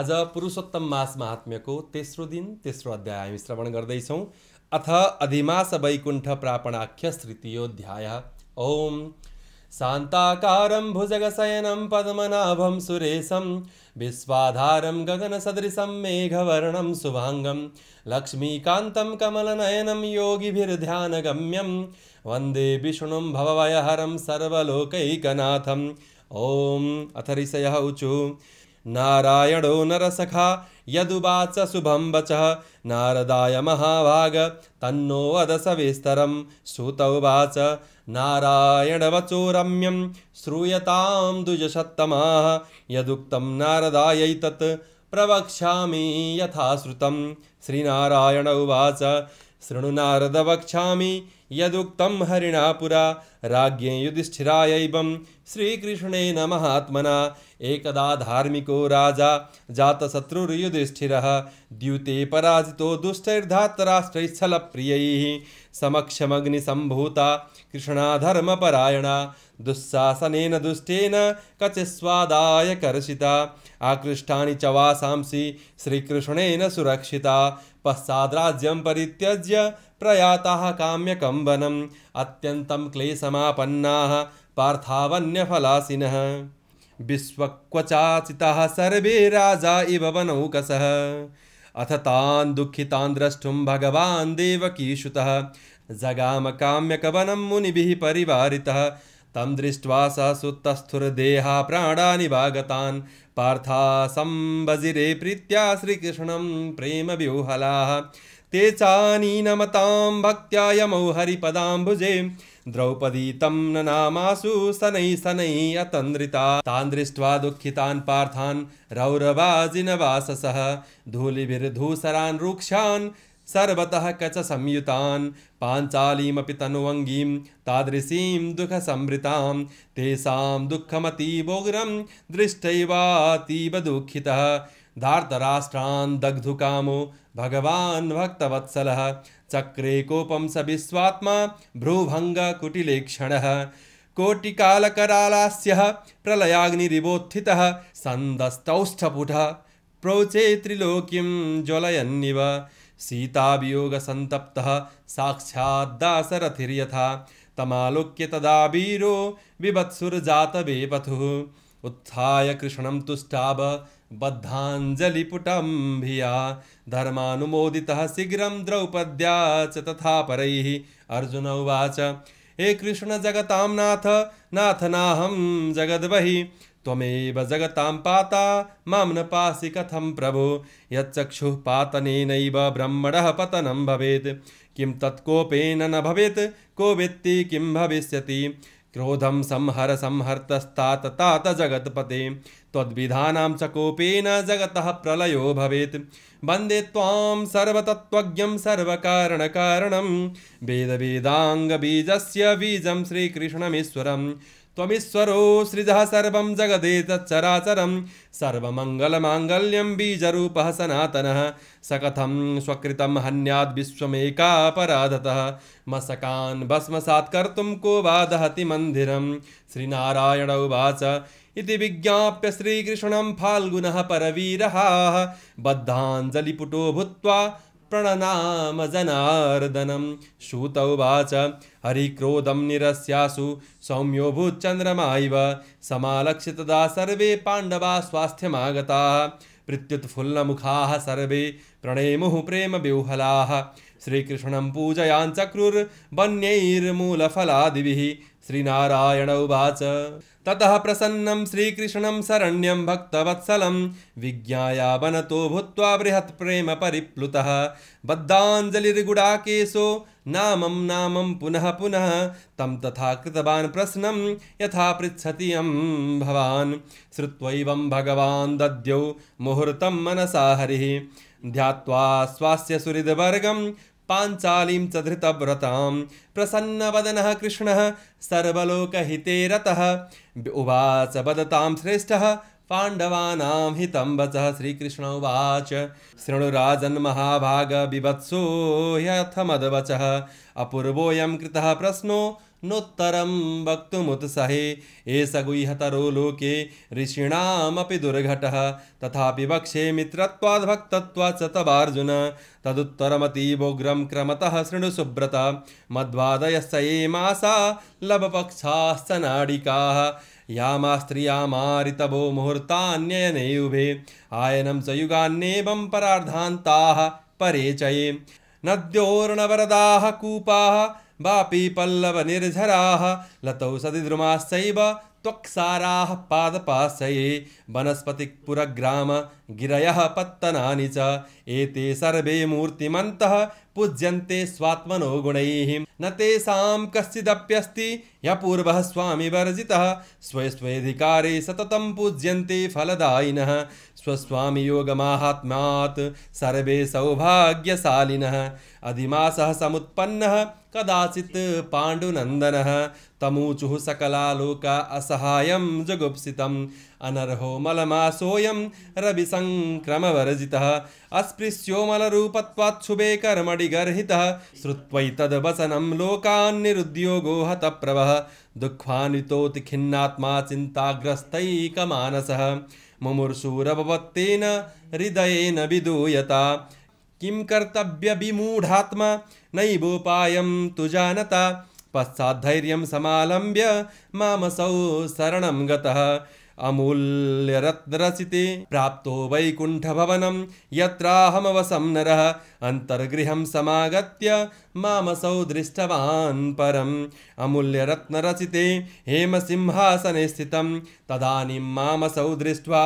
आज पुरुषोत्तम मास को तेसरो दिन तेसरो अध्याय हम श्रवण गर्दैछौँ अथ अधिमास वैकुंठ प्रापणाख्य तृतीयोध्याय ओम पद्मनाभम भुजगशयनं पद्मनाभं सुरेशं विश्वाधारं गगनसदृशं मेघवर्णं शुभाङ्गं लक्ष्मीकान्तं कमलनयनं योगिभिर्ध्यानगम्यं वन्दे विष्णुं भवभयहरं सर्वलोकैकनाथम् ॐ अथ ऋषयः उचु नारायणो नरसखा यदुवाच शुभम वच नारदाय महाभाग तन्नो वदस उवाच नारायण वचो रम्यं श्रूयताम द्विजसत्तमाः यदुक्तं नारदायैतत् प्रवक्ष्यामि यथा श्रुतं श्रीनारायण उवाच शृणु नारद यदुक्त हरिणापुरा हरिणा पुरा राज्ञे न महात्मना एकदा धार्मिको राजा जातशत्रुर्युधिष्ठि द्यूते पराजितो प्रिय समक्षमग्निसंभूता कृष्णाधर्मपरायणा दुस्साहसनेन दुष्टेन कचिस्वादाय कर्षिता आकृष्टा च वासांसि श्रीकृष्णन सुरक्षिता पश्चाद्राज्यम परित्यज्य प्रयाता काम्यकम्बनम् अत्यन्तं क्लेशमापन्नाः पार्थावन्यफलासिनः विश्वक्वचाचिताः सर्वे राजा इव वनौकस अथ तान् दुःखितान् द्रष्टुं भगवान् देवकीसुतः जगाम काम्यकवनं मुनिभिः परिवारितः तम दृष्ट्वा स सुतस्थुरदेहा प्राणानिवागतान् पार्था सम्बजिरे प्रीत्या प्रेम व्यूहला ते चानीनमतां भक्त्या यमौ हरिपदाम्बुजे द्रौपदी तं ननामासु शनैः शनैः अतन्द्रिता तान् दृष्ट्वा दुःखितान् पार्थान् रौरवाजिनवाससः धूलिभिर्धूसरान् रूक्षान् सर्वतः कच संयुतान् पाञ्चालीमपि तनुवङ्गीं तादृशीं दुःखसंवृतां तेषां दुःखमतीवोग्रं दृष्टैवातीव दुःखितः धार्तराष्ट्रान् दग्धुकामो भगवान् भक्तवत्सलः चक्रे कोपं स विश्वात्मा भ्रूभङ्गकुटिले क्षणः कोटिकालकरालास्यः प्रलयाग्निरिवोत्थितः सन्दस्तौष्ठपुटः प्रोचे त्रिलोक्यं ज्वलयन्निव सीताभियोगसन्तप्तः साक्षाद्दासरथिर्यथा तमालोक्य तदा वीरो बेपथु उत्थाय कृष्ण तुष्टाब बद्धाञ्जलिपुटं भिया धर्मानुमोदितः शीघ्रं द्रौपद्या च तथा अर्जुन उवाच हे कृष्ण जगतामनाथ नाथनाहम जगद बही त्वमेव जगतां पाता मां न पासि कथं प्रभो यच्चक्षुः पातनेनैव ब्रह्मणः पतनं भवेत् किं तत्कोपेन न भवेत् को वेत्ति किं भविष्यति क्रोधं संहर संहर्तस्तात तात जगत्पते त्वद्विधानां च कोपेन जगतः प्रलयो भवेत् वन्दे त्वां सर्वतत्त्वज्ञं सर्वकारणकारणं वेदवेदाङ्गबीजस्य बीजं श्रीकृष्णमीश्वरम् त्वमीश्वरो सृजः सर्वं जगदेतच्चराचरं सर्वमङ्गलमाङ्गल्यं बीजरूपः सनातनः सकथम स्वकृतं हन्याद् विश्वमेकापराधतः मसकान् भस्मसात् कर्तुं को वा दहति मन्दिरं श्रीनारायण उवाच इति विज्ञाप्य श्रीकृष्णं फाल्गुनः परवीरः बद्धाञ्जलिपुटो भूत्वा प्रणनामजनार्दनं श्रुतौवाच हरिक्रोधं निरस्यासु सौम्यो भूचन्द्रमा इव समालक्ष्य तदा सर्वे पाण्डवा स्वास्थ्यमागताः प्रत्युत्फुल्लमुखाः सर्वे प्रणेमुः प्रेमव्यूहलाः श्रीकृष्णं पूजयान् चक्रुर्वन्यैर्मूलफलादिभिः श्रीनारायण उवाच ततः प्रसन्नं श्रीकृष्णं शरण्यं भक्तवत्सलं विज्ञायावनतो भूत्वा बृहत्प्रेम परिप्लुतः बद्धाञ्जलिर्गुडाकेशो नामं नामं पुनः पुनः तं तथा कृतवान् प्रश्नं यथा पृच्छति यं अं भवान् श्रुत्वैवं भगवान् दद्यौ मुहूर्तं मनसा हरिः ध्यात्वा स्वास्य सुहृद्वर्गं पांचाली च प्रसन्न वदन कृष्ण सर्वोकहिते रतः उवाच वदतां पाण्डवानां हितं वचः श्रीकृष्ण उवाच शृणुराजन्महाभाग बिभत्सो ह्यथमद्वचः अपूर्वोऽयं कृतः प्रश्नो नोत्तरं वक्तुमुत्सहे एष गुह्यतरो लोके ऋषीणामपि दुर्घटः तथापि वक्षे मित्रत्वाद्भक्तत्वात् च तवार्जुन तदुत्तरमतीवोग्रं क्रमतः शृणुसुब्रत मध्वादयश्च ये मासा लवपक्षाश्च नाडिकाः यामा स्त्रियामारितभो मुहूर्तान्ययनेयुभे आयनं स युगान्येवं परार्धान्ताः परेचये चये नद्योर्णवरदाः कूपाः वापी निर्झरा लतौ सदिद्रुमाश्चैव त्वक्साराः पादपाशये वनस्पतिपुरग्रामगिरयः पत्तनानि च एते सर्वे मूर्तिमंत पूज्यन्ते स्वात्मनो गुणैः न तेषां कश्चिदप्यस्ति यपूर्वः स्वामिवर्जितः स्वे स्वेऽधिकारे सततं पूज्यन्ते फलदायिनः स्वस्वामियोगमाहात्म्यात् सर्वे अधिमा सह समुत्पन्न कदाचि पांडुनंदन तमूचु सकला लोका असहाय जगुप्सित अनर्हो मलमासोय कर्मि गर्त अस्पृश्योमलरूपत्वाच्छुभे लोकान्द्योगो हत प्रभ हतप्रवः खिन्नात्मा चिन्ताग्रस्तैकमानसः मुमुर्षूरभवत्तेन हृदयेन विदूयता किं कर्तव्यविमूढात्मा नैवोपायं तु जानता पश्चाद्धैर्यं समालम्ब्य मामसौ शरणं गतः अमूल्यरत्नरसिते प्राप्तो वैकुण्ठभवनं यत्राहमवसं नरः अन्तर्गृहं समागत्य मामसौ दृष्टवान् परम् अमूल्यरत्नरचिते हेमसिंहासने स्थितं तदानीं मामसौ दृष्ट्वा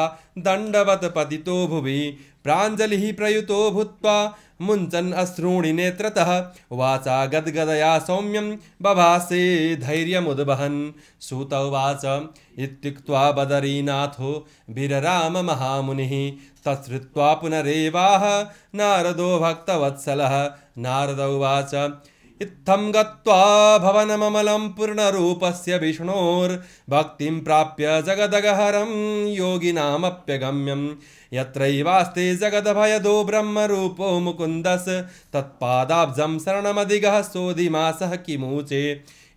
दण्डवत् पतितो भुवि प्राञ्जलिः प्रयुतो भूत्वा मुंचन अश्रूणि नेत्रतः वाचा गदगदया सौम्यं बभासे धैर्यमुद्वहन् सूत उवाच इत्युक्त्वा बदरीनाथो महामुनि तच्छ्रुत्वा पुनरेवाह नारदो भक्तवत्सलः नारद उवाच इत्थं गत्वा भवनममलं पूर्णरूपस्य विष्णोर्भक्तिं प्राप्य जगदगहरं योगिनामप्यगम्यं यत्रैवास्ते जगदभयदो ब्रह्मरूपो मुकुन्दस् तत्पादाब्जं शरणमधिगः सोदिमासः किमूचे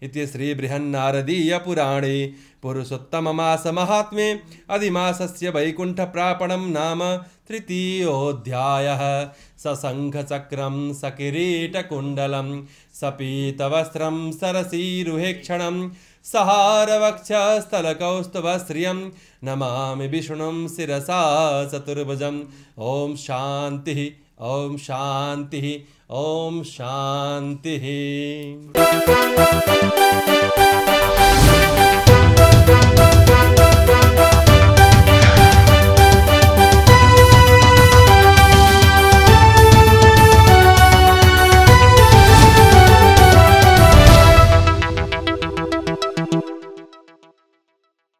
इति श्रीबृहन्नारदीयपुराणे पुरुषोत्तममासमहात्म्ये अधिमासस्य प्रापण नाम सपीतवस्त्र सशङ्खचक्रं सहार वक्ष स्थल सहारवक्षस्थलकौस्तुभश्रियं नमा विष्णु शिसा चतुर्भुज ओं शाति ओम शांति ओम शांति